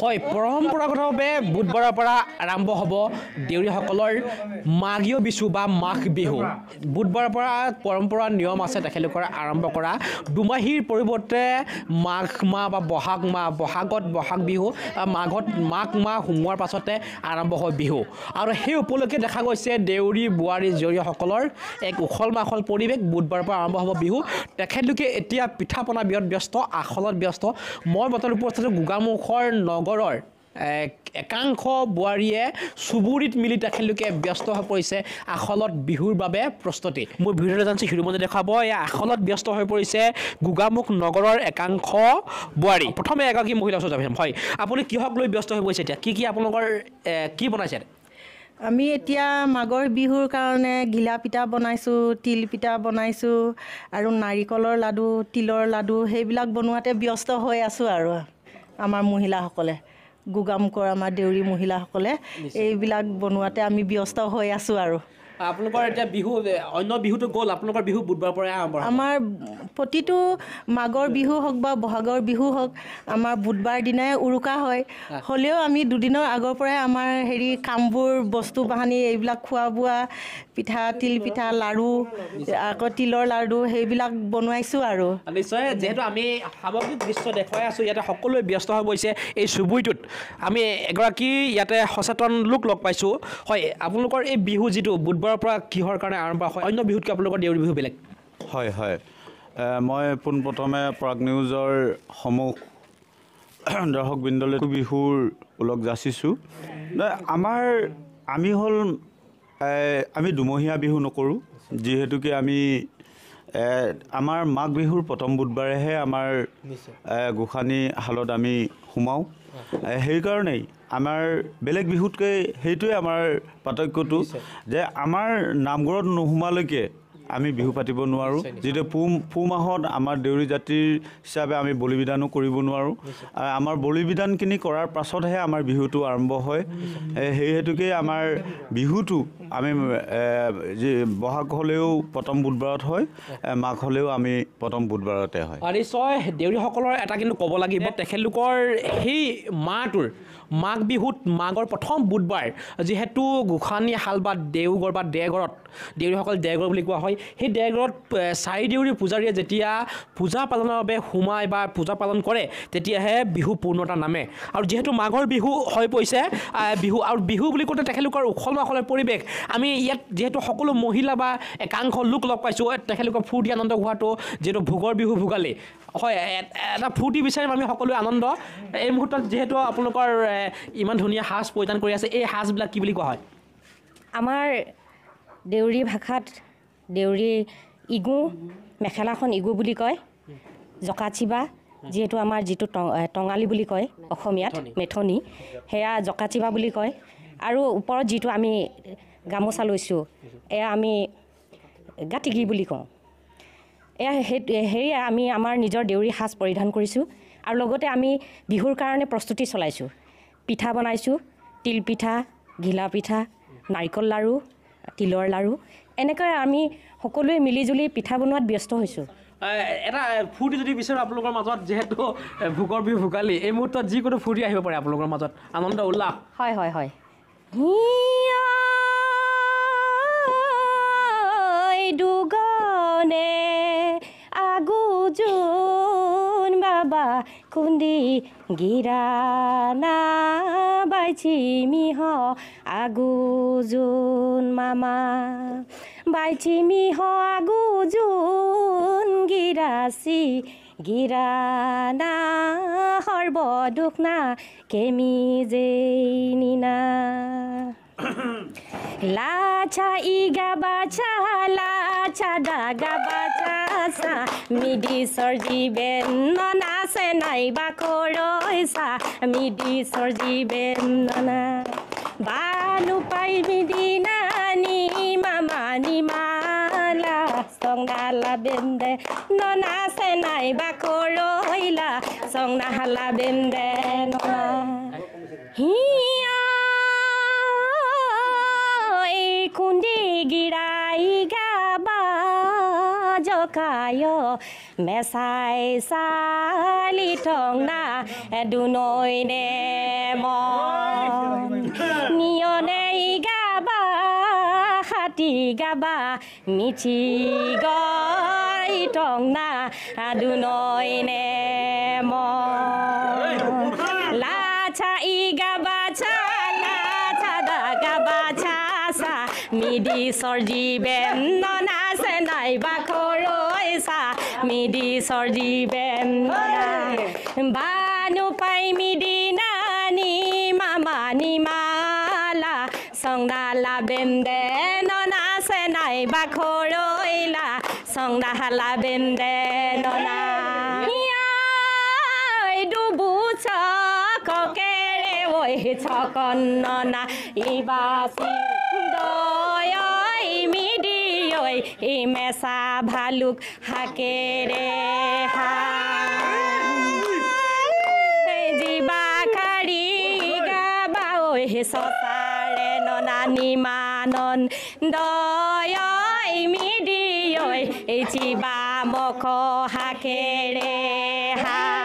হয় পৰম্পৰাগতভাৱে বুধবাৰৰ পৰা আৰম্ভ হ'ব দেউৰীসকলৰ মাঘীয় বিচু বা মাঘ বিহু বুধবাৰৰ পৰা পৰম্পৰা নিয়ম আছে তেখেতলোকৰ আৰম্ভ কৰা দুমাহীৰ পৰিৱৰ্তে মাঘ মাহ বা বহাগ মাহ বহাগত বহাগ বিহু মাঘত মাঘ মাহ সোমোৱাৰ পাছতে আৰম্ভ হয় বিহু আৰু সেই উপলক্ষে দেখা গৈছে দেউৰী বোৱাৰী জীয়ৰীসকলৰ এক উখল মাখল পৰিৱেশ বুধবাৰৰ পৰা আৰম্ভ হ'ব বিহু তেখেতলোকে এতিয়া পিঠা পনা বিয়ত ব্যস্ত আখলত ব্যস্ত মই বতৰ উপস্থিত গোগামুখৰ নগ নগৰৰ একাংশ বোৱাৰীয়ে চুবুৰীত মিলি তেখেতলোকে ব্যস্ত হৈ পৰিছে আখলত বিহুৰ বাবে প্ৰস্তুতি মই ভিডিঅ'টো জানিছোঁ হিৰুমনে দেখাব এই আখলত ব্যস্ত হৈ পৰিছে গোগামুখ নগৰৰ একাংশ বোৱাৰী প্ৰথমে এগৰাকী মহিলা ওচৰত যাম হয় আপুনি কিহক লৈ ব্যস্ত হৈ পৰিছে এতিয়া কি কি আপোনালোকৰ কি বনাইছে আমি এতিয়া মাঘৰ বিহুৰ কাৰণে ঘিলা পিঠা বনাইছোঁ তিল পিঠা বনাইছোঁ আৰু নাৰিকলৰ লাডু তিলৰ লাডু সেইবিলাক বনোৱাতে ব্যস্ত হৈ আছোঁ আৰু আমাৰ মহিলাসকলে গোগাম কৰ আমাৰ দেউৰী মহিলাসকলে এইবিলাক বনোৱাতে আমি ব্যস্ত হৈ আছোঁ আৰু আপোনালোকৰ এতিয়া বিহু অন্য বিহুটো গ'ল আপোনালোকৰ বিহু বুধবাৰৰ পৰাই আৰম্ভ আমাৰ প্ৰতিটো মাঘৰ বিহু হওক বা বহাগৰ বিহু হওক আমাৰ বুধবাৰ দিনাই উৰুকা হয় হ'লেও আমি দুদিনৰ আগৰ পৰাই আমাৰ হেৰি কামবোৰ বস্তু বাহানি এইবিলাক খোৱা বোৱা পিঠা তিল পিঠা লাড়ু আকৌ তিলৰ লাড়ু সেইবিলাক বনোৱাইছোঁ আৰু নিশ্চয় যিহেতু আমি সামগ্ৰিক দৃশ্য দেখুৱাই আছোঁ ইয়াতে সকলোৱে ব্যস্ত হৈ পৰিছে এই চুবুৰীটোত আমি এগৰাকী ইয়াতে সচেতন লোক লগ পাইছোঁ হয় আপোনালোকৰ এই বিহু যিটো বুধবাৰ পূৰ্বৰ পৰা কিহৰ কাৰণে আৰম্ভ হয় অন্য বিহুতকৈ আপোনালোকৰ দেউৰী বিহু বেলেগ হয় হয় মই পোনপ্ৰথমে প্ৰাগ নিউজৰ সমূহ দৰ্শক দৰ্শকবৃন্দলৈ বিহুৰ ওলগ যাচিছোঁ আমাৰ আমি হ'ল আমি দুমহীয়া বিহু নকৰোঁ যিহেতুকে আমি আমাৰ মাঘ বিহুৰ প্ৰথম বুধবাৰেহে আমাৰ গোসানী শালত আমি সোমাওঁ সেইকাৰণেই আমাৰ বেলেগ বিহুতকৈ সেইটোৱে আমাৰ পাৰ্থক্যটো যে আমাৰ নামঘৰত নোসোমালৈকে আমি বিহু পাতিব নোৱাৰোঁ যিহেতু পুহ পুহ মাহত আমাৰ দেউৰী জাতিৰ হিচাপে আমি বলি বিধানো কৰিব নোৱাৰোঁ আমাৰ বলি বিধানখিনি কৰাৰ পাছতহে আমাৰ বিহুটো আৰম্ভ হয় সেই হেতুকেই আমাৰ বিহুটো আমি যি বহাগ হ'লেও প্ৰথম বুধবাৰত হয় মাঘ হ'লেও আমি প্ৰথম বুধবাৰতে হয় নিশ্চয় দেউৰীসকলৰ এটা কিন্তু ক'ব লাগিব তেখেতলোকৰ সেই মাহটোৰ মাঘ বিহুত মাঘৰ প্ৰথম বুধবাৰ যিহেতু গোসানী হাল বা দেওগড় বা দেঘৰত দেউৰীসকল দেগড় বুলি কোৱা হয় সেই চাৰি দেউৰী পূজাৰীয়ে যেতিয়া পূজা পালনৰ বাবে সোমায় বা পূজা পালন কৰে তেতিয়াহে বিহু পূৰ্ণতা নামে আৰু যিহেতু মাঘৰ বিহু হৈ পৰিছে বিহু আৰু বিহু বুলি কওঁতে তেখেতলোকৰ উখল মাখলৰ পৰিৱেশ আমি ইয়াত যিহেতু সকলো মহিলা বা একাংশ লোক লগ পাইছোঁ তেখেতলোকৰ ফূৰ্তি আনন্দ হোৱাটো যিহেতু ভোগৰ বিহু ভোগালী হয় এটা ফূৰ্তি বিচাৰিম আমি সকলোৱে আনন্দ এই মুহূৰ্তত যিহেতু আপোনালোকৰ ইমান ধুনীয়া সাজ পৰিধান কৰি আছে এই সাজবিলাক কি বুলি কোৱা হয় আমাৰ দেউৰী ভাষাত দেউৰী ইগু মেখেলাখন ইগু বুলি কয় জকাচিবা যিহেতু আমাৰ যিটো টঙালী বুলি কয় অসমীয়াত মেথনি সেয়া জকাচিবা বুলি কয় আৰু ওপৰত যিটো আমি গামোচা লৈছোঁ এয়া আমি গাতিগি বুলি কওঁ এয়া সেয়া আমি আমাৰ নিজৰ দেউৰী সাজ পৰিধান কৰিছোঁ আৰু লগতে আমি বিহুৰ কাৰণে প্ৰস্তুতি চলাইছোঁ পিঠা বনাইছোঁ তিলপিঠা ঘিলাপিঠা নাৰিকল লাড়ু তিলৰ লাড়ু এনেকৈ আমি সকলোৱে মিলি জুলি পিঠা বনোৱাত ব্যস্ত হৈছোঁ এটা ফূৰ্তি যদি বিচাৰোঁ আপোনালোকৰ মাজত যিহেতু ভোগৰ বিহু ভোগালী এই মুহূৰ্তত যিকোনো ফূৰ্তি আহিব পাৰে আপোনালোকৰ মাজত আনন্দ উল্লাস হয় হয় হয় খুন্দি গিৰানা বাইচি মিহ আগুজোন মামা বাইচি মিহ আগুজোন গিৰাচি গিৰানা সৰ্ব দুখ না কেমি যেই নিনা লাচা ই গাবা চা লাচা দা গাবা চা আশা মিডি চৰ্জি বেন আছে বা কৰৈছা মিডি সরজি বেন বানু পাই মিডি নানি মামা নিমালা চংডালা বেন্দে ননা আছে নাইবা কৰৈলা চংডাহালা বেন্দে ননা হিয়া এই কুন্দি গিৰাই kayo mesai sali tong na dunoi ne mo nio ne ga ba hati ga ba michi go tong na dunoi ne mo la cha i ga ba cha la cha da ga ba cha sa midi sorji ben no na নাই বা খৰৈ চা মিডি চৰ্জি বেম বানু পাই মিডি নানি মামানি মালা চংদালা বেম দে ননাছে নাই বা খৰৈলা চংদাহালা বেম দে ননা ডুবু ঐ চকন ননা ইবাচি ইমেচা ভালুক হাকেৰে হা জীৱা কাৰী গাবা ঐ সচাৰে মানন দয় মিডি ঐ জীৱা হাকেৰে হা